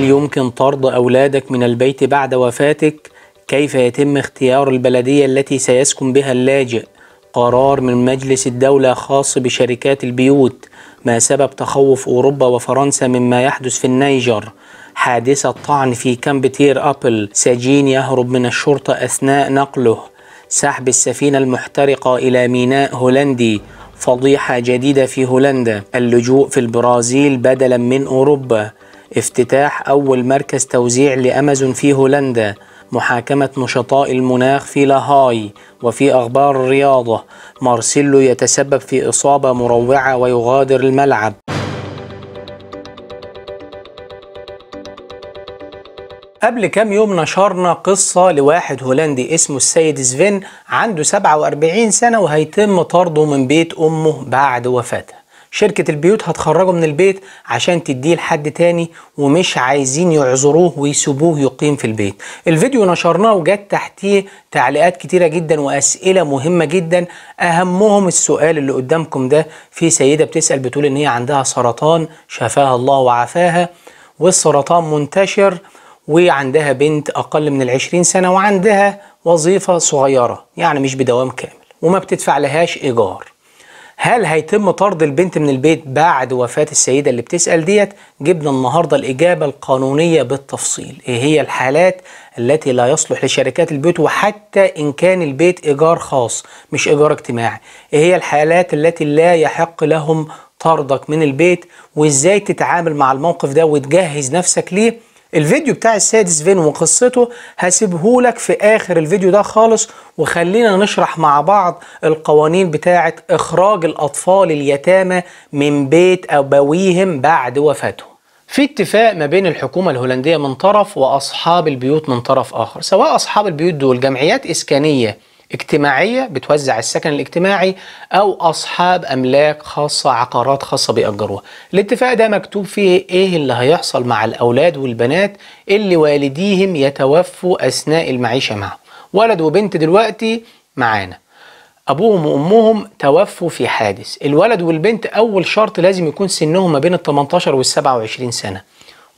هل يمكن طرد أولادك من البيت بعد وفاتك؟ كيف يتم اختيار البلدية التي سيسكن بها اللاجئ؟ قرار من مجلس الدولة خاص بشركات البيوت ما سبب تخوف أوروبا وفرنسا مما يحدث في النيجر حادثة طعن في كامب تير أبل سجين يهرب من الشرطة أثناء نقله سحب السفينة المحترقة إلى ميناء هولندي فضيحة جديدة في هولندا اللجوء في البرازيل بدلا من أوروبا افتتاح أول مركز توزيع لأمازون في هولندا محاكمة نشطاء المناخ في لاهاي وفي أخبار الرياضة مارسيلو يتسبب في إصابة مروعة ويغادر الملعب قبل كام يوم نشرنا قصة لواحد هولندي اسمه السيد سفين عنده 47 سنة وهيتم طرده من بيت أمه بعد وفاته شركة البيوت هتخرجه من البيت عشان تديه لحد تاني ومش عايزين يعذروه ويسيبوه يقيم في البيت الفيديو نشرناه وجات تحتيه تعليقات كتيرة جدا وأسئلة مهمة جدا أهمهم السؤال اللي قدامكم ده في سيدة بتسأل بتقول إن هي عندها سرطان شفاها الله وعافاها والسرطان منتشر وعندها بنت أقل من العشرين سنة وعندها وظيفة صغيرة يعني مش بدوام كامل وما بتدفع لهاش إيجار هل هيتم طرد البنت من البيت بعد وفاة السيدة اللي بتسأل ديت؟ جبنا النهاردة الإجابة القانونية بالتفصيل إيه هي الحالات التي لا يصلح لشركات البيوت وحتى إن كان البيت إيجار خاص مش إيجار اجتماعي إيه هي الحالات التي لا يحق لهم طردك من البيت وإزاي تتعامل مع الموقف ده وتجهز نفسك ليه الفيديو بتاع السادس فين وقصته هسيبهولك في اخر الفيديو ده خالص وخلينا نشرح مع بعض القوانين بتاعة اخراج الاطفال اليتامى من بيت ابويهم بعد وفاتهم في اتفاق ما بين الحكومة الهولندية من طرف وأصحاب البيوت من طرف آخر سواء أصحاب البيوت دول جمعيات إسكانية اجتماعية بتوزع السكن الاجتماعي أو أصحاب أملاك خاصة عقارات خاصة بيأجروها الاتفاق ده مكتوب فيه إيه اللي هيحصل مع الأولاد والبنات اللي والديهم يتوفوا أثناء المعيشة معهم ولد وبنت دلوقتي معانا أبوهم وأمهم توفوا في حادث الولد والبنت أول شرط لازم يكون سنهم ما بين ال 18 وال 27 سنة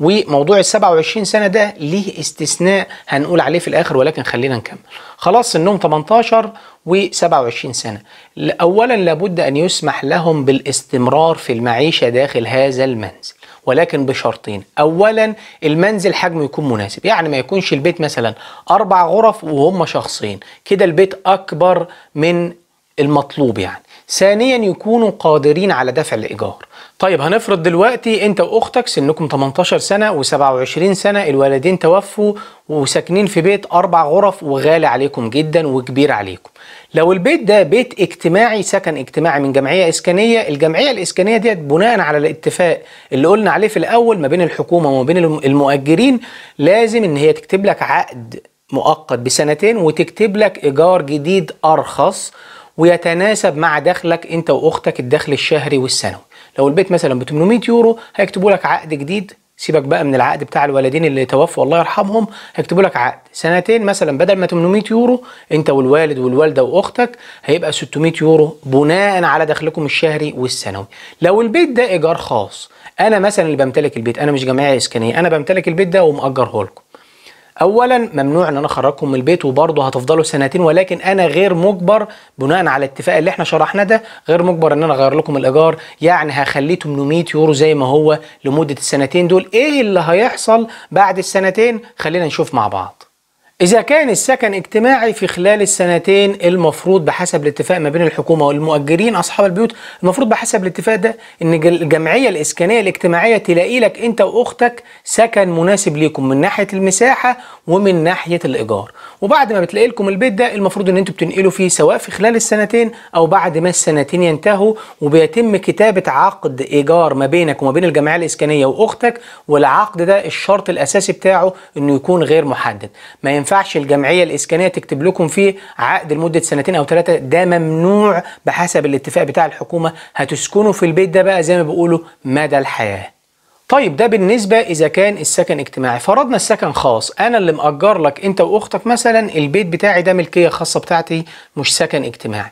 وموضوع ال 27 سنه ده ليه استثناء هنقول عليه في الاخر ولكن خلينا نكمل خلاص سنهم 18 و27 سنه اولا لابد ان يسمح لهم بالاستمرار في المعيشه داخل هذا المنزل ولكن بشرطين اولا المنزل حجمه يكون مناسب يعني ما يكونش البيت مثلا اربع غرف وهم شخصين كده البيت اكبر من المطلوب يعني ثانيا يكونوا قادرين على دفع الايجار طيب هنفرض دلوقتي انت واختك سنكم 18 سنه و27 سنه الوالدين توفوا وساكنين في بيت اربع غرف وغالي عليكم جدا وكبير عليكم لو البيت ده بيت اجتماعي سكن اجتماعي من جمعيه اسكانيه الجمعيه الاسكانيه ديت بناء على الاتفاق اللي قلنا عليه في الاول ما بين الحكومه وما بين المؤجرين لازم ان هي تكتب لك عقد مؤقت بسنتين وتكتب لك ايجار جديد ارخص ويتناسب مع دخلك انت واختك الدخل الشهري والسنوي لو البيت مثلا ب 800 يورو هيكتبوا لك عقد جديد سيبك بقى من العقد بتاع الوالدين اللي توفوا الله يرحمهم هيكتبوا لك عقد سنتين مثلا بدل ما 800 يورو انت والوالد والوالده واختك هيبقى 600 يورو بناء على دخلكم الشهري والسنوي لو البيت ده ايجار خاص انا مثلا اللي بمتلك البيت انا مش جمعيه اسكانيه انا بمتلك البيت ده ومأجره لكم اولا ممنوع ان انا اخرجكم من البيت وبرضه هتفضلوا سنتين ولكن انا غير مجبر بناء على الاتفاق اللي احنا شرحنا ده غير مجبر ان انا اغير لكم الايجار يعني هخليه 800 يورو زي ما هو لمده السنتين دول ايه اللي هيحصل بعد السنتين خلينا نشوف مع بعض إذا كان السكن اجتماعي في خلال السنتين المفروض بحسب الاتفاق ما بين الحكومة والمؤجرين أصحاب البيوت المفروض بحسب الاتفاق ده إن الجمعية الإسكانية الاجتماعية تلاقي لك أنت وأختك سكن مناسب ليكم من ناحية المساحة ومن ناحية الإيجار وبعد ما بتلاقي لكم البيت ده المفروض ان انتوا بتنقلوا فيه سواء في خلال السنتين او بعد ما السنتين ينتهوا وبيتم كتابه عقد ايجار ما بينك وما بين الجمعيه الاسكانيه واختك والعقد ده الشرط الاساسي بتاعه انه يكون غير محدد ما ينفعش الجمعيه الاسكانيه تكتب لكم فيه عقد لمده سنتين او ثلاثه ده ممنوع بحسب الاتفاق بتاع الحكومه هتسكنوا في البيت ده بقى زي ما بيقولوا مدى الحياه طيب ده بالنسبه اذا كان السكن اجتماعي فرضنا السكن خاص انا اللي مأجر لك انت واختك مثلا البيت بتاعي ده ملكيه خاصه بتاعتي مش سكن اجتماعي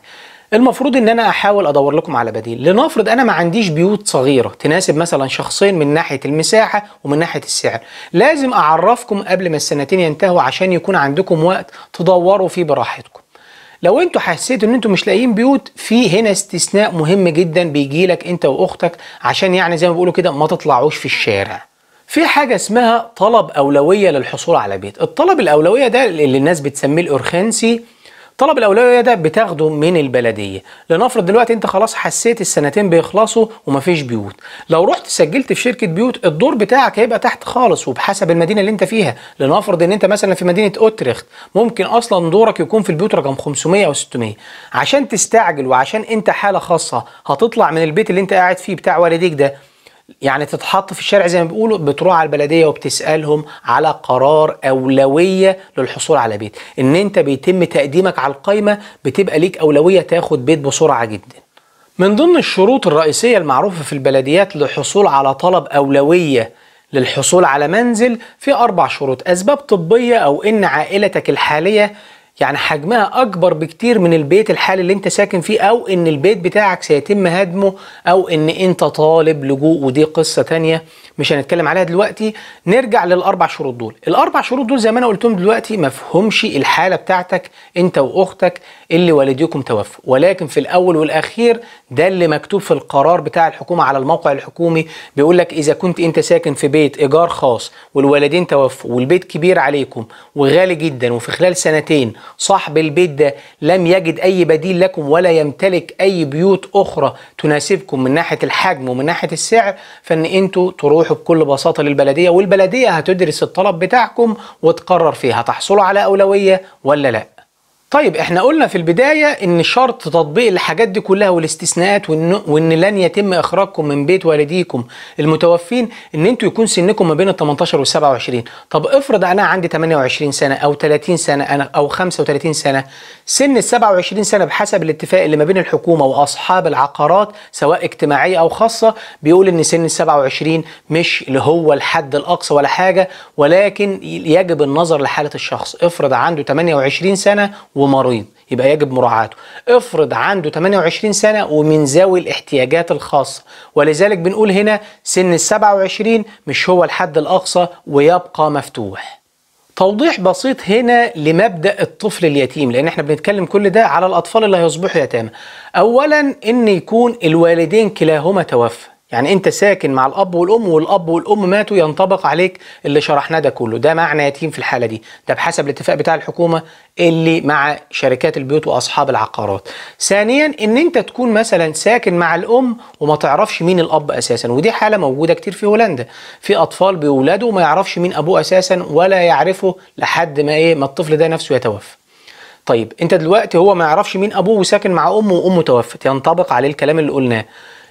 المفروض ان انا احاول ادور لكم على بديل لنفرض انا ما عنديش بيوت صغيره تناسب مثلا شخصين من ناحيه المساحه ومن ناحيه السعر لازم اعرفكم قبل ما السنتين ينتهوا عشان يكون عندكم وقت تدوروا فيه براحتكم لو انتوا حسيتوا ان انتوا مش لاقيين بيوت في هنا استثناء مهم جدا بيجي لك انت واختك عشان يعني زي ما بيقولوا كده ما تطلعوش في الشارع في حاجة اسمها طلب أولوية للحصول على بيت الطلب الأولوية ده اللي الناس بتسميه الأورخنسي طلب الاولويه ده بتاخده من البلديه لنفرض دلوقتي انت خلاص حسيت السنتين بيخلصوا ومفيش بيوت لو رحت سجلت في شركه بيوت الدور بتاعك هيبقى تحت خالص وبحسب المدينه اللي انت فيها لنفرض ان انت مثلا في مدينه اوتريخت ممكن اصلا دورك يكون في البيوت رقم 500 او 600 عشان تستعجل وعشان انت حاله خاصه هتطلع من البيت اللي انت قاعد فيه بتاع والديك ده يعني تتحط في الشارع زي ما بيقولوا بتروح على البلديه وبتسالهم على قرار اولويه للحصول على بيت ان انت بيتم تقديمك على القايمه بتبقى ليك اولويه تاخد بيت بسرعه جدا من ضمن الشروط الرئيسيه المعروفه في البلديات للحصول على طلب اولويه للحصول على منزل في اربع شروط اسباب طبيه او ان عائلتك الحاليه يعني حجمها اكبر بكتير من البيت الحالي اللي انت ساكن فيه او ان البيت بتاعك سيتم هدمه او ان انت طالب لجوء ودي قصه تانية مش هنتكلم عليها دلوقتي نرجع للاربع شروط دول الاربع شروط دول زي ما انا قلتهم دلوقتي ما فهمش الحاله بتاعتك انت واختك اللي والديكم توفوا ولكن في الاول والاخير ده اللي مكتوب في القرار بتاع الحكومه على الموقع الحكومي بيقول لك اذا كنت انت ساكن في بيت ايجار خاص والوالدين توفوا والبيت كبير عليكم وغالي جدا وفي خلال سنتين صاحب البيت ده لم يجد أي بديل لكم ولا يمتلك أي بيوت أخرى تناسبكم من ناحية الحجم ومن ناحية السعر فإن أنتوا تروحوا بكل بساطة للبلدية والبلدية هتدرس الطلب بتاعكم وتقرر فيها تحصلوا على أولوية ولا لأ طيب احنا قلنا في البداية ان شرط تطبيق الحاجات دي كلها والاستثناءات وان, وإن لن يتم اخراجكم من بيت والديكم المتوفين ان انتوا يكون سنكم ما بين ال 18 وال 27 طب افرض انا عندي 28 سنة او 30 سنة انا او 35 سنة سن ال 27 سنة بحسب الاتفاق اللي ما بين الحكومة واصحاب العقارات سواء اجتماعية او خاصة بيقول ان سن ال 27 مش اللي هو الحد الاقصى ولا حاجة ولكن يجب النظر لحالة الشخص افرض عنده 28 سنة ومريض يبقى يجب مراعاته افرض عنده 28 سنة ومن ذوي الاحتياجات الخاصة ولذلك بنقول هنا سن ال 27 مش هو الحد الأقصى ويبقى مفتوح توضيح بسيط هنا لمبدا الطفل اليتيم لان احنا بنتكلم كل ده على الاطفال اللي هيصبحوا يتامى اولا ان يكون الوالدين كلاهما توفى يعني انت ساكن مع الاب والام والاب والام ماتوا ينطبق عليك اللي شرحناه ده كله ده معنى يتيم في الحاله دي ده بحسب الاتفاق بتاع الحكومه اللي مع شركات البيوت واصحاب العقارات ثانيا ان انت تكون مثلا ساكن مع الام وما تعرفش مين الاب اساسا ودي حاله موجوده كتير في هولندا في اطفال بيولدوا وما يعرفش مين ابوه اساسا ولا يعرفه لحد ما ايه ما الطفل ده نفسه يتوفى طيب انت دلوقتي هو ما يعرفش مين ابوه وساكن مع امه وامه توفت ينطبق عليه الكلام اللي قلناه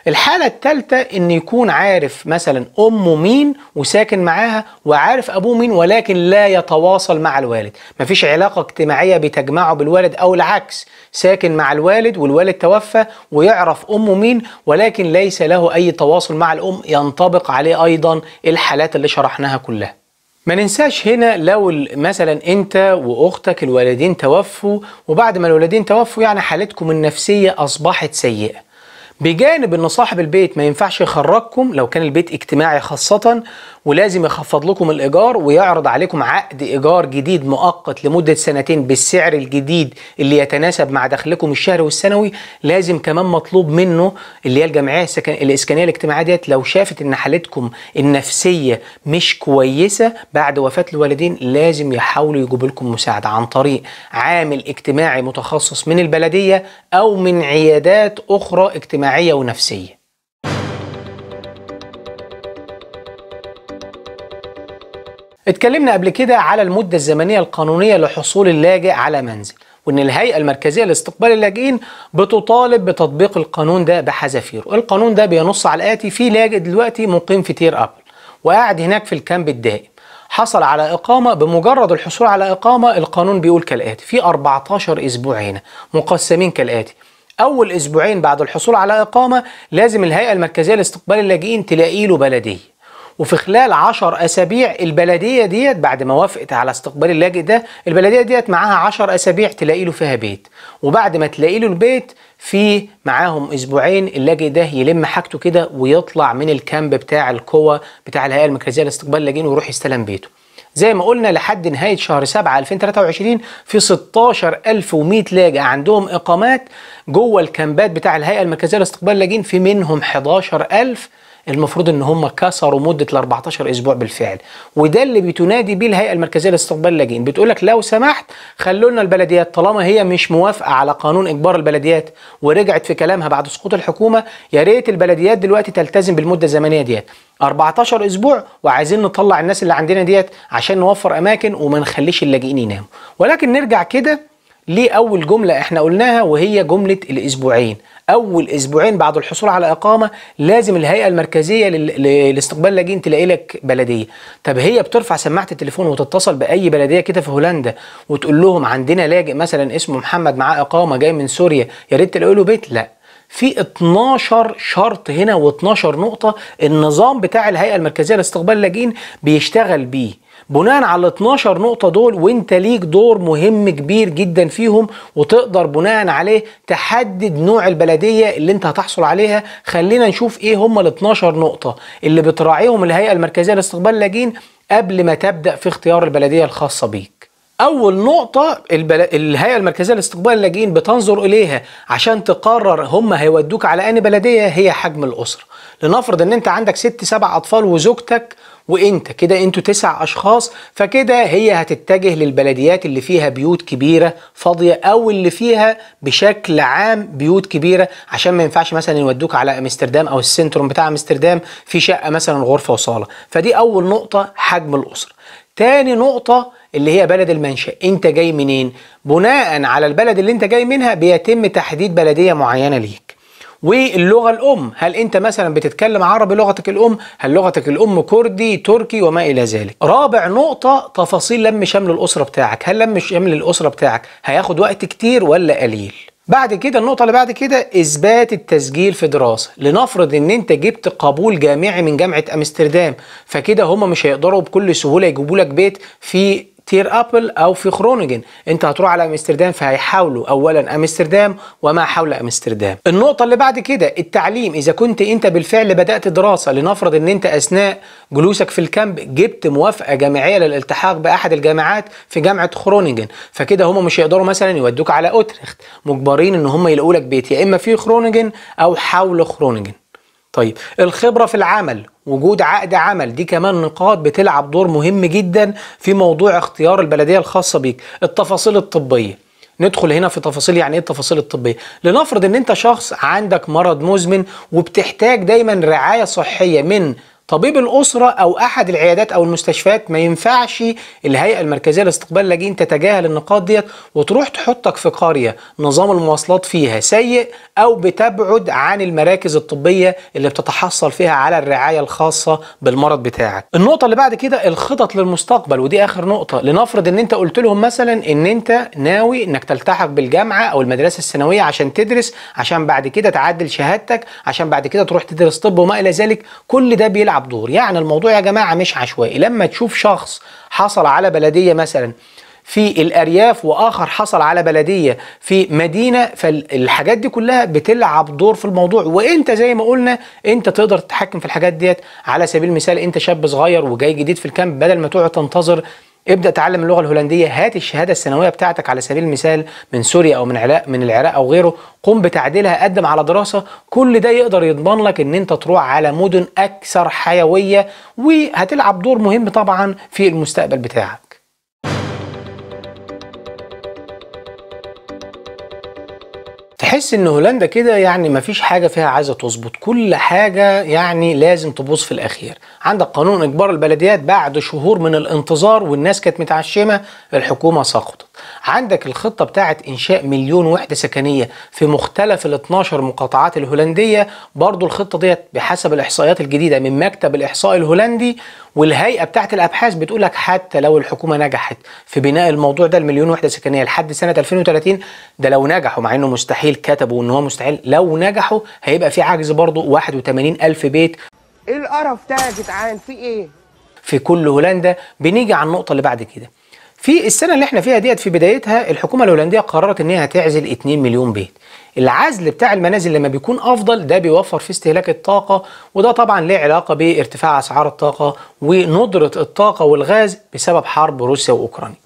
الحالة الثالثة ان يكون عارف مثلا امه مين وساكن معاها وعارف ابوه مين ولكن لا يتواصل مع الوالد مفيش علاقة اجتماعية بتجمعه بالوالد او العكس ساكن مع الوالد والوالد توفى ويعرف امه مين ولكن ليس له اي تواصل مع الام ينطبق عليه ايضا الحالات اللي شرحناها كلها ما ننساش هنا لو مثلا انت واختك الوالدين توفوا وبعد ما الوالدين توفوا يعني حالتكم النفسية اصبحت سيئة بجانب ان صاحب البيت ما ينفعش يخرجكم لو كان البيت اجتماعي خاصة ولازم يخفض لكم الايجار ويعرض عليكم عقد ايجار جديد مؤقت لمده سنتين بالسعر الجديد اللي يتناسب مع دخلكم الشهري والسنوي لازم كمان مطلوب منه اللي هي الجمعيه السكن... الاسكانيه الاجتماعيه ديت لو شافت ان حالتكم النفسيه مش كويسه بعد وفاه الوالدين لازم يحاولوا يجيبوا لكم مساعده عن طريق عامل اجتماعي متخصص من البلديه او من عيادات اخرى اجتماعيه ونفسيه اتكلمنا قبل كده على المدة الزمنية القانونية لحصول اللاجئ على منزل وان الهيئه المركزيه لاستقبال اللاجئين بتطالب بتطبيق القانون ده بحذافيره القانون ده بينص على الاتي في لاجئ دلوقتي مقيم في تير ابل وقاعد هناك في الكامب الدائم حصل على إقامة بمجرد الحصول على إقامة القانون بيقول كالآتي في 14 أسبوع هنا مقسمين كالآتي أول أسبوعين بعد الحصول على إقامة لازم الهيئة المركزية لاستقبال اللاجئين تلاقي له بلدية وفي خلال 10 اسابيع البلديه ديت بعد ما وافقت على استقبال اللاجئ ده البلديه ديت معاها 10 اسابيع تلاقي له فيها بيت وبعد ما تلاقي له البيت في معاهم اسبوعين اللاجئ ده يلم حاجته كده ويطلع من الكامب بتاع القوى بتاع الهيئه المركزيه لاستقبال اللاجئين ويروح يستلم بيته زي ما قلنا لحد نهاية شهر 7 2023 في 16100 لاجئ عندهم إقامات جوه الكامبات بتاع الهيئة المركزية لاستقبال اللاجئين في منهم 11000 المفروض ان هم كسروا مده ال 14 اسبوع بالفعل وده اللي بتنادي بيه الهيئه المركزيه لاستقبال اللاجئين بتقول لك لو سمحت خلوا لنا البلديات طالما هي مش موافقه على قانون اجبار البلديات ورجعت في كلامها بعد سقوط الحكومه يا ريت البلديات دلوقتي تلتزم بالمده الزمنيه ديت 14 اسبوع وعايزين نطلع الناس اللي عندنا ديت عشان نوفر اماكن وما نخليش اللاجئين يناموا ولكن نرجع كده ليه اول جمله احنا قلناها وهي جمله الاسبوعين اول اسبوعين بعد الحصول على اقامه لازم الهيئه المركزيه لاستقبال اللاجئين تلاقي لك بلديه طب هي بترفع سماعه التليفون وتتصل باي بلديه كده في هولندا وتقول لهم عندنا لاجئ مثلا اسمه محمد معاه اقامه جاي من سوريا يا ريت تلاقي له بيت لا في 12 شرط هنا و12 نقطه النظام بتاع الهيئه المركزيه لاستقبال اللاجئين بيشتغل بيه بناء على 12 نقطه دول وانت ليك دور مهم كبير جدا فيهم وتقدر بناء عليه تحدد نوع البلديه اللي انت هتحصل عليها خلينا نشوف ايه هم ال 12 نقطه اللي بتراعيهم الهيئه المركزيه لاستقبال اللاجئين قبل ما تبدا في اختيار البلديه الخاصه بيك اول نقطه البل... الهيئه المركزيه لاستقبال اللاجئين بتنظر اليها عشان تقرر هم هيودوك على انهي بلديه هي حجم الاسره لنفرض ان انت عندك ست سبع اطفال وزوجتك وانت كده انتوا تسع اشخاص فكده هي هتتجه للبلديات اللي فيها بيوت كبيره فاضيه او اللي فيها بشكل عام بيوت كبيره عشان ما ينفعش مثلا يودوك على امستردام او السنتروم بتاع امستردام في شقه مثلا غرفه وصاله فدي اول نقطه حجم الاسره تاني نقطه اللي هي بلد المنشأ انت جاي منين بناء على البلد اللي انت جاي منها بيتم تحديد بلديه معينه ليك واللغه الام هل انت مثلا بتتكلم عربي لغتك الام هل لغتك الام كردي تركي وما الى ذلك رابع نقطه تفاصيل لم شمل الاسره بتاعك هل لم شمل الاسره بتاعك هياخد وقت كتير ولا قليل بعد كده النقطة اللي بعد كده إثبات التسجيل في دراسة لنفرض إن أنت جبت قبول جامعي من جامعة أمستردام فكده هما مش هيقدروا بكل سهولة يجيبوا لك بيت في تير ابل او في خرونجن انت هتروح على امستردام فهيحاولوا اولا امستردام وما حول امستردام النقطه اللي بعد كده التعليم اذا كنت انت بالفعل بدات دراسه لنفرض ان انت اثناء جلوسك في الكامب جبت موافقه جامعيه للالتحاق باحد الجامعات في جامعه خرونجن فكده هم مش هيقدروا مثلا يودوك على اوترخت مجبرين ان هم يلاقوا لك بيت يا اما في خرونجن او حول خرونجن طيب الخبرة في العمل وجود عقد عمل دي كمان نقاط بتلعب دور مهم جدا في موضوع اختيار البلدية الخاصة بيك التفاصيل الطبية ندخل هنا في تفاصيل يعني ايه التفاصيل الطبيه لنفرض ان انت شخص عندك مرض مزمن وبتحتاج دايما رعايه صحيه من طبيب الاسره او احد العيادات او المستشفيات ما ينفعش الهيئه المركزيه لاستقبال اللاجئين تتجاهل النقاط ديت وتروح تحطك في قريه نظام المواصلات فيها سيء او بتبعد عن المراكز الطبيه اللي بتتحصل فيها على الرعايه الخاصه بالمرض بتاعك. النقطه اللي بعد كده الخطط للمستقبل ودي اخر نقطه لنفرض ان انت قلت لهم مثلا ان انت ناوي انك تلتحق بالجامعه او المدرسه الثانويه عشان تدرس عشان بعد كده تعدل شهادتك عشان بعد كده تروح تدرس طب وما الى ذلك كل ده بيلعب بيلعب دور يعني الموضوع يا جماعه مش عشوائي لما تشوف شخص حصل على بلديه مثلا في الارياف واخر حصل على بلديه في مدينه فالحاجات دي كلها بتلعب دور في الموضوع وانت زي ما قلنا انت تقدر تتحكم في الحاجات ديت على سبيل المثال انت شاب صغير وجاي جديد في الكامب بدل ما تقعد تنتظر ابدا اتعلم اللغه الهولنديه هات الشهاده السنويه بتاعتك على سبيل المثال من سوريا او من العراق من العراق او غيره قم بتعديلها قدم على دراسه كل ده يقدر يضمن لك ان انت تروح على مدن اكثر حيويه وهتلعب دور مهم طبعا في المستقبل بتاعك تحس ان هولندا كده يعني مفيش حاجه فيها عايزه تظبط كل حاجه يعني لازم تبوظ في الاخير عندك قانون اجبار البلديات بعد شهور من الانتظار والناس كانت متعشمه الحكومه سقطت عندك الخطه بتاعه انشاء مليون وحده سكنيه في مختلف ال 12 مقاطعات الهولنديه برضو الخطه ديت بحسب الاحصائيات الجديده من مكتب الاحصاء الهولندي والهيئه بتاعه الابحاث بتقول لك حتى لو الحكومه نجحت في بناء الموضوع ده المليون وحده سكنيه لحد سنه 2030 ده لو نجحوا مع انه مستحيل كتبوا ان هو مستحيل لو نجحوا هيبقى في عجز برضو 81 الف بيت ايه القرف ده يا جدعان في ايه في كل هولندا بنيجي على النقطه اللي بعد كده في السنه اللي احنا فيها ديت في بدايتها الحكومه الهولنديه قررت ان هي هتعزل 2 مليون بيت العزل بتاع المنازل لما بيكون افضل ده بيوفر في استهلاك الطاقه وده طبعا ليه علاقه بارتفاع اسعار الطاقه وندره الطاقه والغاز بسبب حرب روسيا واوكرانيا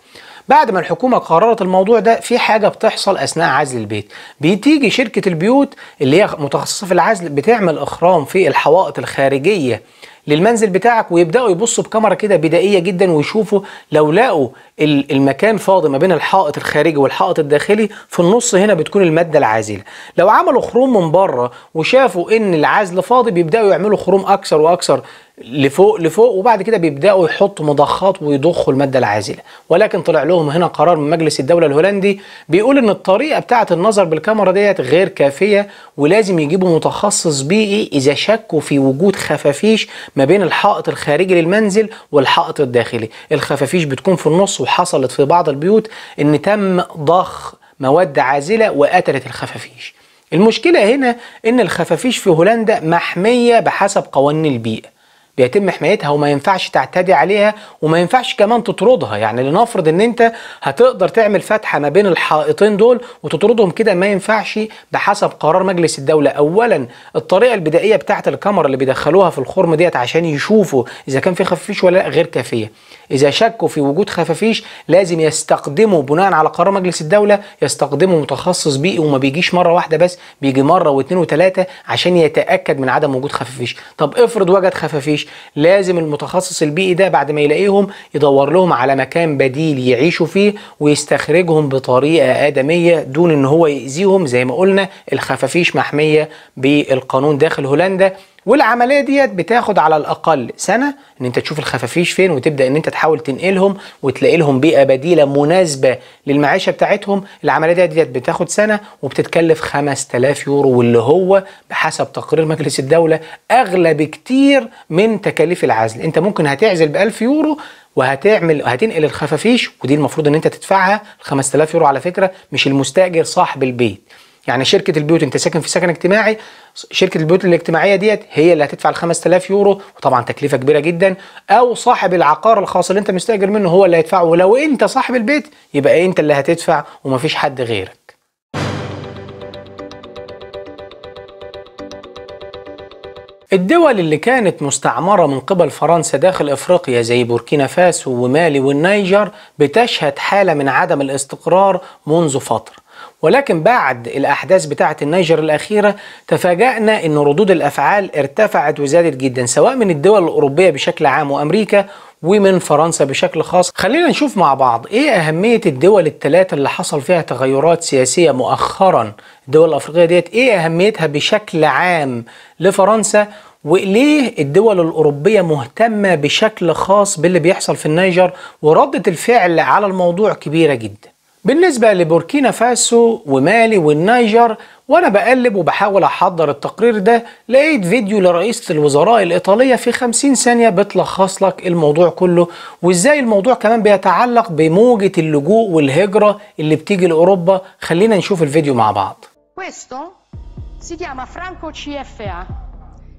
بعد ما الحكومة قررت الموضوع ده في حاجة بتحصل أثناء عزل البيت بتيجي شركة البيوت اللي هي متخصصة في العزل بتعمل إخرام في الحوائط الخارجية للمنزل بتاعك ويبداوا يبصوا بكاميرا كده بدائيه جدا ويشوفوا لو لقوا المكان فاضي ما بين الحائط الخارجي والحائط الداخلي في النص هنا بتكون الماده العازله لو عملوا خروم من بره وشافوا ان العزل فاضي بيبداوا يعملوا خروم اكثر واكثر لفوق لفوق وبعد كده بيبداوا يحطوا مضخات ويضخوا الماده العازله ولكن طلع لهم هنا قرار من مجلس الدوله الهولندي بيقول ان الطريقه بتاعه النظر بالكاميرا ديت غير كافيه ولازم يجيبوا متخصص بيئي اذا شكوا في وجود خفافيش ما بين الحائط الخارجي للمنزل والحائط الداخلي الخفافيش بتكون في النص وحصلت في بعض البيوت ان تم ضخ مواد عازله وقتلت الخفافيش المشكله هنا ان الخفافيش في هولندا محميه بحسب قوانين البيئه بيتم حمايتها وما ينفعش تعتدي عليها وما ينفعش كمان تطردها يعني لنفرض ان انت هتقدر تعمل فتحه ما بين الحائطين دول وتطردهم كده ما ينفعش بحسب قرار مجلس الدوله اولا الطريقه البدائيه بتاعه الكاميرا اللي بيدخلوها في الخرم ديت عشان يشوفوا اذا كان في خفافيش ولا لا غير كافيه اذا شكوا في وجود خفافيش لازم يستخدموا بناء على قرار مجلس الدوله يستخدموا متخصص بيئي وما بيجيش مره واحده بس بيجي مره واثنين وثلاثه عشان يتاكد من عدم وجود خفافيش طب افرض وجد خفافيش تعيش لازم المتخصص البيئي ده بعد ما يلاقيهم يدور لهم على مكان بديل يعيشوا فيه ويستخرجهم بطريقه ادميه دون ان هو يأذيهم زي ما قلنا الخفافيش محميه بالقانون داخل هولندا والعمليه ديت بتاخد على الاقل سنه ان انت تشوف الخفافيش فين وتبدا ان انت تحاول تنقلهم وتلاقي لهم بيئه بديله مناسبه للمعيشه بتاعتهم العمليه ديت, ديت بتاخد سنه وبتتكلف 5000 يورو واللي هو بحسب تقرير مجلس الدوله اغلى بكتير من تكاليف العزل انت ممكن هتعزل ب 1000 يورو وهتعمل هتنقل الخفافيش ودي المفروض ان انت تدفعها 5000 يورو على فكره مش المستاجر صاحب البيت يعني شركه البيوت انت ساكن في سكن اجتماعي شركه البيوت الاجتماعيه ديت هي اللي هتدفع ال 5000 يورو وطبعا تكلفه كبيره جدا او صاحب العقار الخاص اللي انت مستاجر منه هو اللي هيدفعه ولو انت صاحب البيت يبقى انت اللي هتدفع ومفيش حد غيرك الدول اللي كانت مستعمرة من قبل فرنسا داخل افريقيا زي بوركينا فاسو ومالي والنيجر بتشهد حالة من عدم الاستقرار منذ فترة ولكن بعد الأحداث بتاعة النيجر الأخيرة تفاجأنا أن ردود الأفعال ارتفعت وزادت جدا سواء من الدول الأوروبية بشكل عام وأمريكا ومن فرنسا بشكل خاص خلينا نشوف مع بعض ايه اهمية الدول الثلاثة اللي حصل فيها تغيرات سياسية مؤخرا الدول الافريقية ديت ايه اهميتها بشكل عام لفرنسا وليه الدول الأوروبية مهتمة بشكل خاص باللي بيحصل في النيجر وردة الفعل على الموضوع كبيرة جدا بالنسبة لبوركينا فاسو ومالي والنيجر وانا بقلب وبحاول احضر التقرير ده لقيت فيديو لرئيسة الوزراء الايطالية في 50 ثانية بتلخص لك الموضوع كله وازاي الموضوع كمان بيتعلق بموجة اللجوء والهجرة اللي بتيجي لاوروبا خلينا نشوف الفيديو مع بعض Questo si chiama Franco CFA.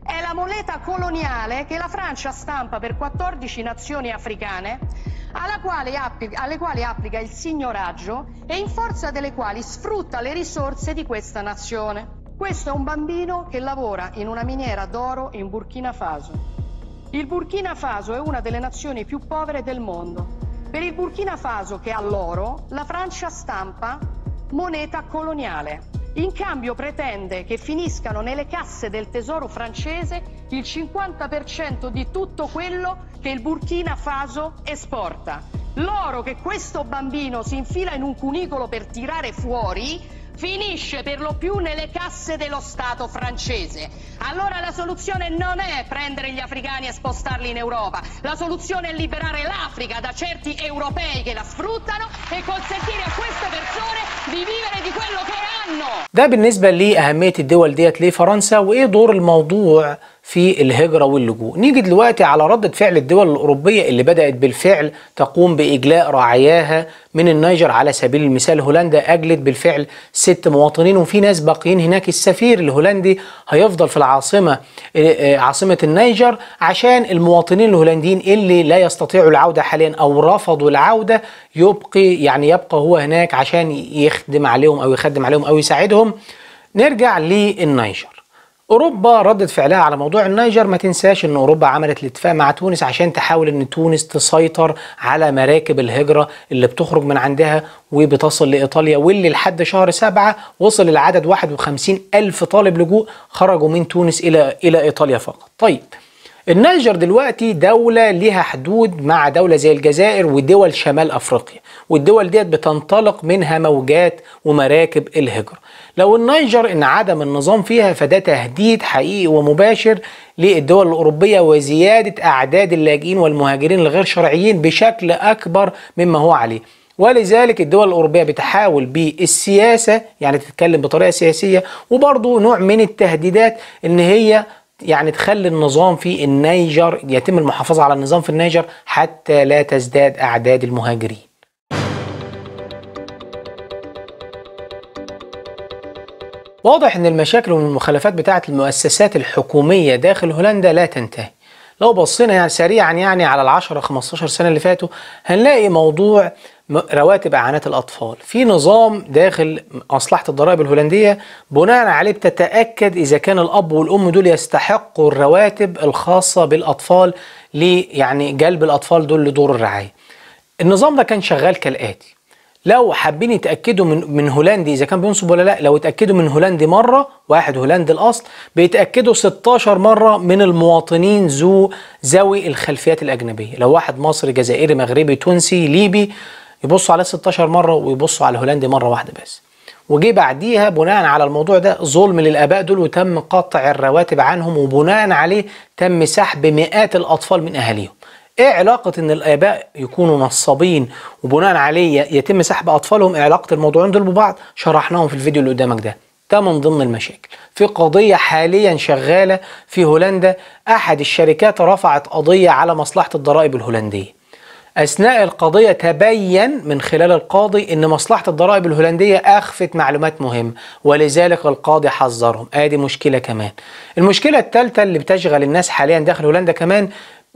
È la moneta coloniale che la Francia stampa per 14 nazioni africane alla quale alle quali applica il signoraggio e in forza delle quali sfrutta le risorse di questa nazione. Questo è un bambino che lavora in una miniera d'oro in Burkina Faso. Il Burkina Faso è una delle nazioni più povere del mondo. Per il Burkina Faso che ha l'oro, la Francia stampa moneta coloniale. In cambio pretende che finiscano nelle casse del tesoro francese il 50% di tutto quello che il Burkina Faso esporta. L'oro che questo bambino si infila in un cunicolo per tirare fuori finisce per lo più nelle casse dello Stato francese. Allora la soluzione non è prendere gli africani e spostarli in Europa, la soluzione è liberare l'Africa da certi europei che la sfruttano e consentire a queste persone di vivere di quello che hanno. ده بالنسبة لأهمية الدول ديت لفرنسا وإيه دور الموضوع في الهجرة واللجوء نيجي دلوقتي على ردة فعل الدول الأوروبية اللي بدأت بالفعل تقوم بإجلاء رعاياها من النيجر على سبيل المثال هولندا أجلت بالفعل ست مواطنين وفي ناس باقيين هناك السفير الهولندي هيفضل في العاصمة آه، عاصمة النيجر عشان المواطنين الهولنديين اللي لا يستطيعوا العودة حاليا أو رفضوا العودة يبقي يعني يبقى هو هناك عشان يخدم عليهم أو يخدم عليهم أو يساعدهم نرجع للنيجر اوروبا ردت فعلها على موضوع النيجر ما تنساش ان اوروبا عملت الاتفاق مع تونس عشان تحاول ان تونس تسيطر على مراكب الهجره اللي بتخرج من عندها وبتصل لايطاليا واللي لحد شهر سبعة وصل العدد 51 الف طالب لجوء خرجوا من تونس الى الى ايطاليا فقط طيب النيجر دلوقتي دولة ليها حدود مع دولة زي الجزائر ودول شمال أفريقيا والدول ديت بتنطلق منها موجات ومراكب الهجرة لو النيجر انعدم النظام فيها فده تهديد حقيقي ومباشر للدول الأوروبية وزيادة أعداد اللاجئين والمهاجرين الغير شرعيين بشكل أكبر مما هو عليه ولذلك الدول الأوروبية بتحاول بالسياسة يعني تتكلم بطريقة سياسية وبرضو نوع من التهديدات إن هي يعني تخلي النظام في النيجر يتم المحافظة على النظام في النيجر حتى لا تزداد أعداد المهاجرين واضح ان المشاكل والمخالفات بتاعه المؤسسات الحكوميه داخل هولندا لا تنتهي لو بصينا يعني سريعا يعني على ال ال10 15 سنه اللي فاتوا هنلاقي موضوع رواتب اعانات الاطفال في نظام داخل مصلحه الضرائب الهولنديه بناء عليه بتتاكد اذا كان الاب والام دول يستحقوا الرواتب الخاصه بالاطفال لي يعني جلب الاطفال دول لدور الرعايه النظام ده كان شغال كالاتي لو حابين يتاكدوا من من هولندي اذا كان بينصب ولا لا لو اتاكدوا من هولندي مره واحد هولندي الاصل بيتاكدوا 16 مره من المواطنين ذو ذوي الخلفيات الاجنبيه لو واحد مصري جزائري مغربي تونسي ليبي يبصوا عليه 16 مره ويبصوا على هولندي مره واحده بس وجي بعديها بناء على الموضوع ده ظلم للاباء دول وتم قطع الرواتب عنهم وبناء عليه تم سحب مئات الاطفال من اهاليهم ايه علاقه ان الاباء يكونوا نصابين وبناء عليه يتم سحب اطفالهم ايه علاقه الموضوعين دول ببعض شرحناهم في الفيديو اللي قدامك ده ده من ضمن المشاكل في قضية حاليا شغالة في هولندا أحد الشركات رفعت قضية على مصلحة الضرائب الهولندية أثناء القضية تبين من خلال القاضي أن مصلحة الضرائب الهولندية أخفت معلومات مهمة ولذلك القاضي حذرهم آدي مشكلة كمان المشكلة الثالثة اللي بتشغل الناس حاليا داخل هولندا كمان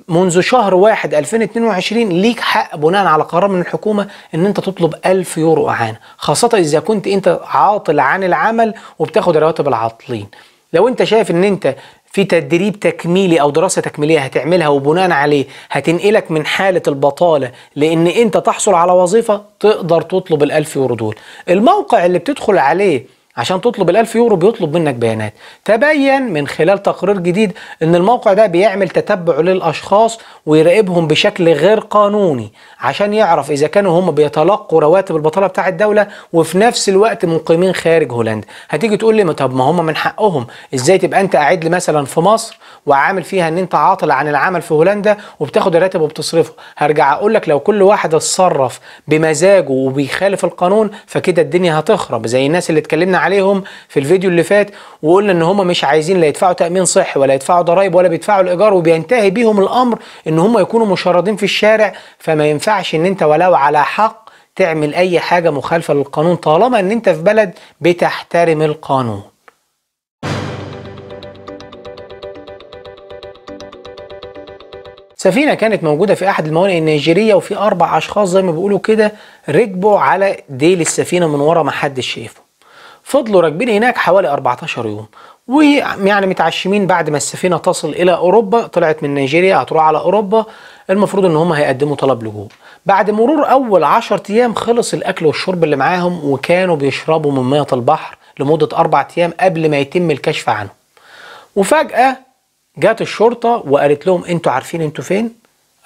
منذ شهر واحد 2022 ليك حق بناء على قرار من الحكومة ان انت تطلب 1000 يورو اعانة خاصة اذا كنت انت عاطل عن العمل وبتاخد رواتب العاطلين لو انت شايف ان انت في تدريب تكميلي او دراسه تكميليه هتعملها وبناء عليه هتنقلك من حاله البطاله لان انت تحصل على وظيفه تقدر تطلب الألف يورو دول الموقع اللي بتدخل عليه عشان تطلب ال1000 يورو بيطلب منك بيانات تبين من خلال تقرير جديد ان الموقع ده بيعمل تتبع للاشخاص ويراقبهم بشكل غير قانوني عشان يعرف اذا كانوا هم بيتلقوا رواتب البطاله بتاع الدوله وفي نفس الوقت مقيمين خارج هولندا هتيجي تقول لي طب ما هم من حقهم ازاي تبقى انت قاعد لي مثلا في مصر وعامل فيها ان انت عاطل عن العمل في هولندا وبتاخد الراتب وبتصرفه هرجع اقول لك لو كل واحد اتصرف بمزاجه وبيخالف القانون فكده الدنيا هتخرب زي الناس اللي اتكلمنا عليهم في الفيديو اللي فات وقلنا ان هم مش عايزين لا يدفعوا تامين صحي ولا يدفعوا ضرائب ولا بيدفعوا الايجار وبينتهي بيهم الامر ان هم يكونوا مشردين في الشارع فما ينفعش ان انت ولو على حق تعمل اي حاجه مخالفه للقانون طالما ان انت في بلد بتحترم القانون سفينه كانت موجوده في احد الموانئ النيجيريه وفي اربع اشخاص زي ما بيقولوا كده ركبوا على ديل السفينه من ورا ما حدش شايفه فضلوا راكبين هناك حوالي 14 يوم ويعني متعشمين بعد ما السفينه تصل الى اوروبا طلعت من نيجيريا هتروح على اوروبا المفروض ان هم هيقدموا طلب لجوء بعد مرور اول 10 ايام خلص الاكل والشرب اللي معاهم وكانوا بيشربوا من ميه البحر لمده اربع ايام قبل ما يتم الكشف عنهم وفجاه جات الشرطه وقالت لهم انتوا عارفين انتوا فين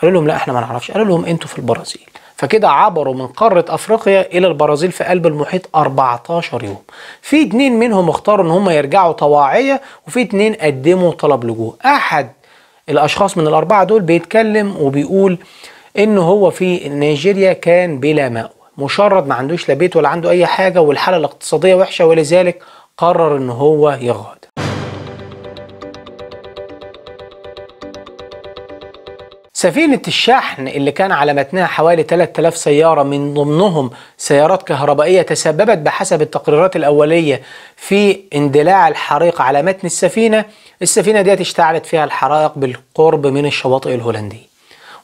قالوا لهم لا احنا ما نعرفش قالوا لهم انتوا في البرازيل فكده عبروا من قارة أفريقيا إلى البرازيل في قلب المحيط 14 يوم في اتنين منهم اختاروا إن هم يرجعوا طواعية وفي اتنين قدموا طلب لجوء أحد الأشخاص من الأربعة دول بيتكلم وبيقول إن هو في نيجيريا كان بلا مأوى مشرد ما عندوش لا بيت ولا عنده أي حاجة والحالة الاقتصادية وحشة ولذلك قرر إن هو يغادر سفينة الشحن اللي كان على متنها حوالي 3000 سيارة من ضمنهم سيارات كهربائية تسببت بحسب التقريرات الأولية في اندلاع الحريق على متن السفينة السفينة ديت اشتعلت فيها الحرائق بالقرب من الشواطئ الهولندية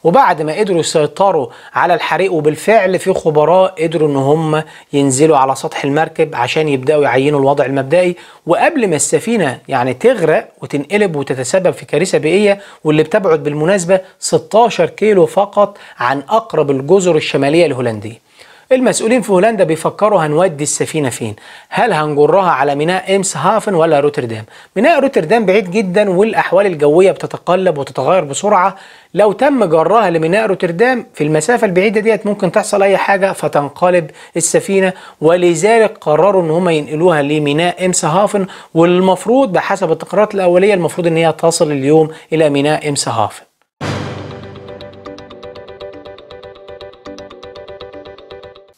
وبعد ما قدروا يسيطروا على الحريق وبالفعل في خبراء قدروا ان هم ينزلوا على سطح المركب عشان يبداوا يعينوا الوضع المبدئي وقبل ما السفينه يعني تغرق وتنقلب وتتسبب في كارثه بيئيه واللي بتبعد بالمناسبه 16 كيلو فقط عن اقرب الجزر الشماليه الهولنديه المسؤولين في هولندا بيفكروا هنودي السفينة فين هل هنجرها على ميناء إمس هافن ولا روتردام ميناء روتردام بعيد جدا والأحوال الجوية بتتقلب وتتغير بسرعة لو تم جرها لميناء روتردام في المسافة البعيدة ديت ممكن تحصل أي حاجة فتنقلب السفينة ولذلك قرروا إن هم ينقلوها لميناء إمس هافن والمفروض بحسب التقريرات الأولية المفروض إن هي تصل اليوم إلى ميناء إمس هافن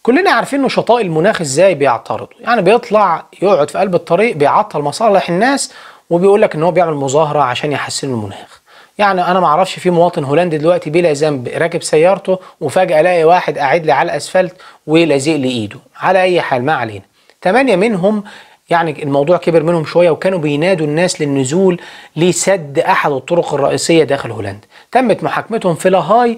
كلنا عارفين نشطاء المناخ ازاي بيعترضوا يعني بيطلع يقعد في قلب الطريق بيعطل مصالح الناس وبيقول لك ان هو بيعمل مظاهره عشان يحسنوا المناخ يعني انا ما اعرفش في مواطن هولندي دلوقتي بلا ذنب راكب سيارته وفجاه الاقي واحد قاعد لي على الاسفلت ولازق لي ايده على اي حال ما علينا ثمانية منهم يعني الموضوع كبر منهم شوية وكانوا بينادوا الناس للنزول لسد أحد الطرق الرئيسية داخل هولندا تمت محاكمتهم في لاهاي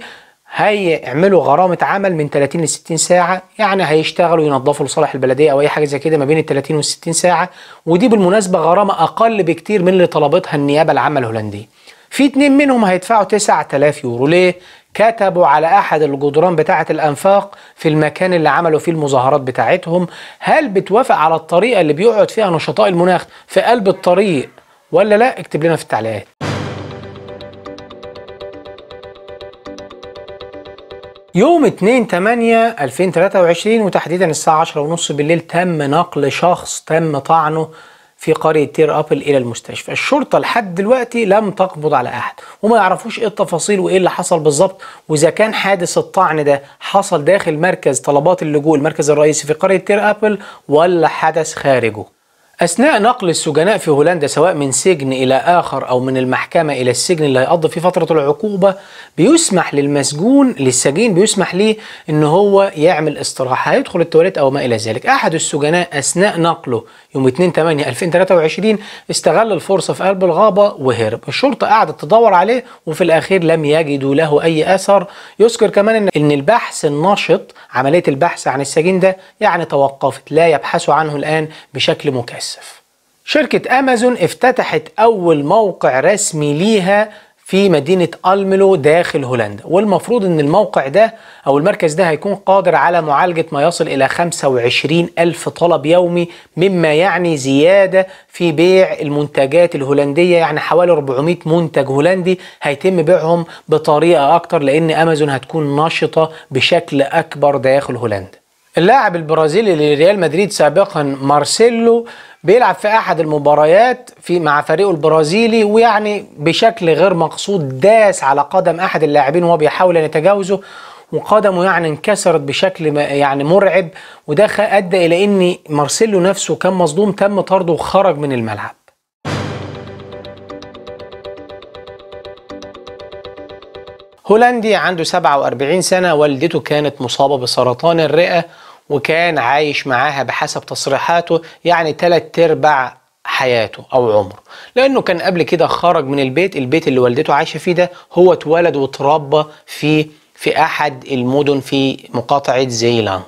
هيعملوا غرامه عمل من 30 ل 60 ساعه يعني هيشتغلوا ينظفوا لصالح البلديه او اي حاجه زي كده ما بين ال 30 وال 60 ساعه ودي بالمناسبه غرامه اقل بكتير من اللي طلبتها النيابه العامه الهولنديه. في اتنين منهم هيدفعوا 9000 يورو ليه؟ كتبوا على احد الجدران بتاعه الانفاق في المكان اللي عملوا فيه المظاهرات بتاعتهم هل بتوافق على الطريقه اللي بيقعد فيها نشطاء المناخ في قلب الطريق ولا لا؟ اكتب لنا في التعليقات. يوم 2 8 2023 وتحديدا الساعة 10 ونص بالليل تم نقل شخص تم طعنه في قرية تير أبل إلى المستشفى الشرطة لحد دلوقتي لم تقبض على أحد وما يعرفوش إيه التفاصيل وإيه اللي حصل بالظبط وإذا كان حادث الطعن ده حصل داخل مركز طلبات اللجوء المركز الرئيسي في قرية تير أبل ولا حدث خارجه أثناء نقل السجناء في هولندا سواء من سجن إلى آخر أو من المحكمة إلى السجن اللي هيقضي فيه فترة العقوبة بيسمح للمسجون للسجين بيسمح ليه إن هو يعمل استراحة هيدخل التواليت أو ما إلى ذلك أحد السجناء أثناء نقله يوم 2 8 2023 استغل الفرصة في قلب الغابة وهرب الشرطة قعدت تدور عليه وفي الأخير لم يجدوا له أي أثر يذكر كمان إن البحث النشط عملية البحث عن السجين ده يعني توقفت لا يبحثوا عنه الآن بشكل مكثف متأسف شركة أمازون افتتحت أول موقع رسمي ليها في مدينة ألملو داخل هولندا والمفروض أن الموقع ده أو المركز ده هيكون قادر على معالجة ما يصل إلى 25 ألف طلب يومي مما يعني زيادة في بيع المنتجات الهولندية يعني حوالي 400 منتج هولندي هيتم بيعهم بطريقة أكتر لأن أمازون هتكون نشطة بشكل أكبر داخل هولندا اللاعب البرازيلي لريال مدريد سابقا مارسيلو بيلعب في احد المباريات في مع فريقه البرازيلي ويعني بشكل غير مقصود داس على قدم احد اللاعبين وهو بيحاول ان يتجاوزه وقدمه يعني انكسرت بشكل يعني مرعب وده ادى الى ان مارسيلو نفسه كان مصدوم تم طرده وخرج من الملعب هولندي عنده 47 سنة والدته كانت مصابة بسرطان الرئة وكان عايش معاها بحسب تصريحاته يعني ثلاث ارباع حياته او عمره لانه كان قبل كده خرج من البيت البيت اللي والدته عايشه فيه ده هو اتولد واتربى في في احد المدن في مقاطعه زيلاند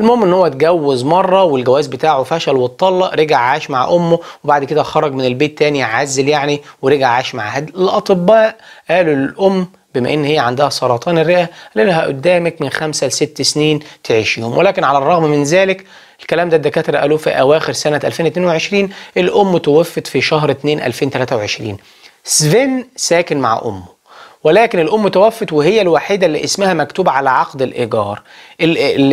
المهم ان هو اتجوز مره والجواز بتاعه فشل واتطلق رجع عاش مع امه وبعد كده خرج من البيت تاني عزل يعني ورجع عاش معها الاطباء قالوا للام بما ان هي عندها سرطان الرئه لانها قدامك من خمسة لست سنين تعيشيهم ولكن على الرغم من ذلك الكلام ده الدكاتره قالوه في اواخر سنه 2022 الام توفت في شهر 2 2023 سفين ساكن مع امه ولكن الام توفت وهي الوحيده اللي اسمها مكتوب على عقد الايجار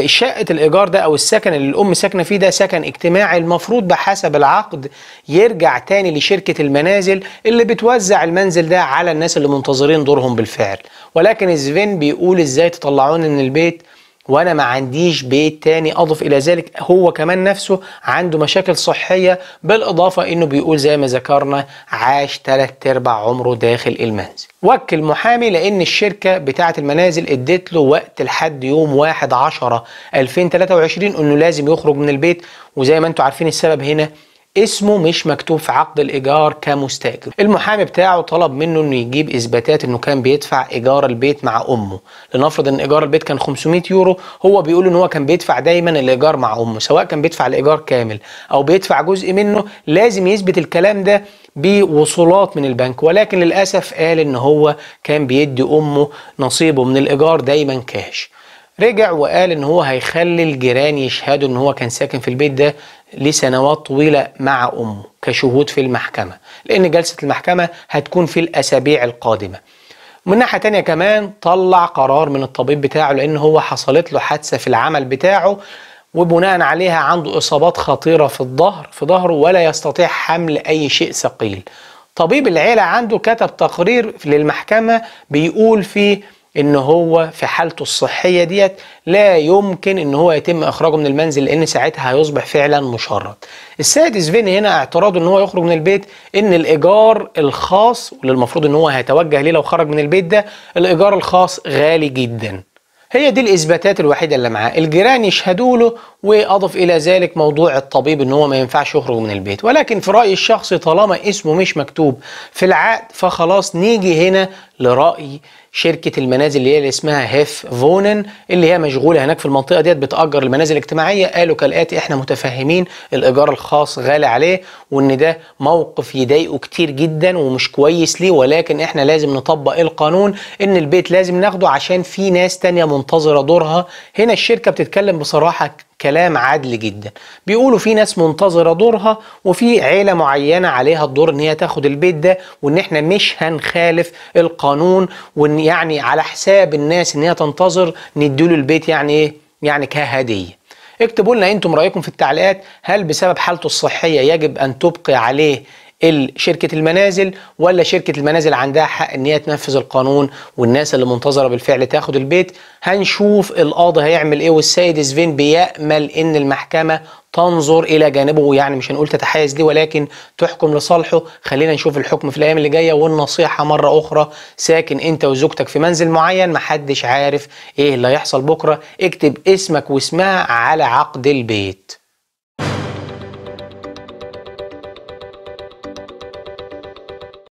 شقه الايجار ده او السكن اللي الام ساكنه فيه ده سكن اجتماعي المفروض بحسب العقد يرجع تاني لشركه المنازل اللي بتوزع المنزل ده على الناس اللي منتظرين دورهم بالفعل ولكن سفين بيقول ازاي تطلعون من البيت وانا ما عنديش بيت تاني اضف الى ذلك هو كمان نفسه عنده مشاكل صحيه بالاضافه انه بيقول زي ما ذكرنا عاش ثلاث ارباع عمره داخل المنزل وكل محامي لان الشركه بتاعه المنازل ادت له وقت لحد يوم 1 10 2023 انه لازم يخرج من البيت وزي ما انتم عارفين السبب هنا اسمه مش مكتوب في عقد الايجار كمستاجر المحامي بتاعه طلب منه انه يجيب اثباتات انه كان بيدفع ايجار البيت مع امه لنفرض ان ايجار البيت كان 500 يورو هو بيقول ان هو كان بيدفع دايما الايجار مع امه سواء كان بيدفع الايجار كامل او بيدفع جزء منه لازم يثبت الكلام ده بوصولات من البنك ولكن للاسف قال ان هو كان بيدي امه نصيبه من الايجار دايما كاش رجع وقال ان هو هيخلي الجيران يشهدوا ان هو كان ساكن في البيت ده لسنوات طويلة مع أمه كشهود في المحكمة لأن جلسة المحكمة هتكون في الأسابيع القادمة من ناحية تانية كمان طلع قرار من الطبيب بتاعه لأن هو حصلت له حادثة في العمل بتاعه وبناء عليها عنده إصابات خطيرة في الظهر في ظهره ولا يستطيع حمل أي شيء ثقيل طبيب العيلة عنده كتب تقرير للمحكمة بيقول فيه ان هو في حالته الصحيه ديت لا يمكن ان هو يتم اخراجه من المنزل لان ساعتها هيصبح فعلا مشرد. السيد سفيني هنا اعتراضه ان هو يخرج من البيت ان الايجار الخاص واللي المفروض ان هو هيتوجه ليه لو خرج من البيت ده الايجار الخاص غالي جدا. هي دي الاثباتات الوحيده اللي معاه الجيران يشهدوا له واضف الى ذلك موضوع الطبيب ان هو ما ينفعش يخرج من البيت ولكن في رايي الشخصي طالما اسمه مش مكتوب في العقد فخلاص نيجي هنا لراي شركه المنازل اللي هي اللي اسمها هيف فونن اللي هي مشغوله هناك في المنطقه ديت بتاجر المنازل الاجتماعيه قالوا كالاتي احنا متفهمين الايجار الخاص غالي عليه وان ده موقف يضايقه كتير جدا ومش كويس ليه ولكن احنا لازم نطبق القانون ان البيت لازم ناخده عشان في ناس تانية منتظره دورها هنا الشركه بتتكلم بصراحه كلام عدل جدا بيقولوا في ناس منتظره دورها وفي عيله معينه عليها الدور ان هي تاخد البيت ده وان احنا مش هنخالف القانون وان يعني على حساب الناس ان هي تنتظر نديله البيت يعني ايه يعني كهديه اكتبوا لنا انتم رايكم في التعليقات هل بسبب حالته الصحيه يجب ان تبقي عليه شركه المنازل ولا شركه المنازل عندها حق ان هي تنفذ القانون والناس اللي منتظره بالفعل تاخد البيت هنشوف القاضي هيعمل ايه والسيد سفين بيامل ان المحكمه تنظر الى جانبه يعني مش هنقول تتحيز ليه ولكن تحكم لصالحه خلينا نشوف الحكم في الايام اللي جايه والنصيحه مره اخرى ساكن انت وزوجتك في منزل معين محدش عارف ايه اللي هيحصل بكره اكتب اسمك واسمها على عقد البيت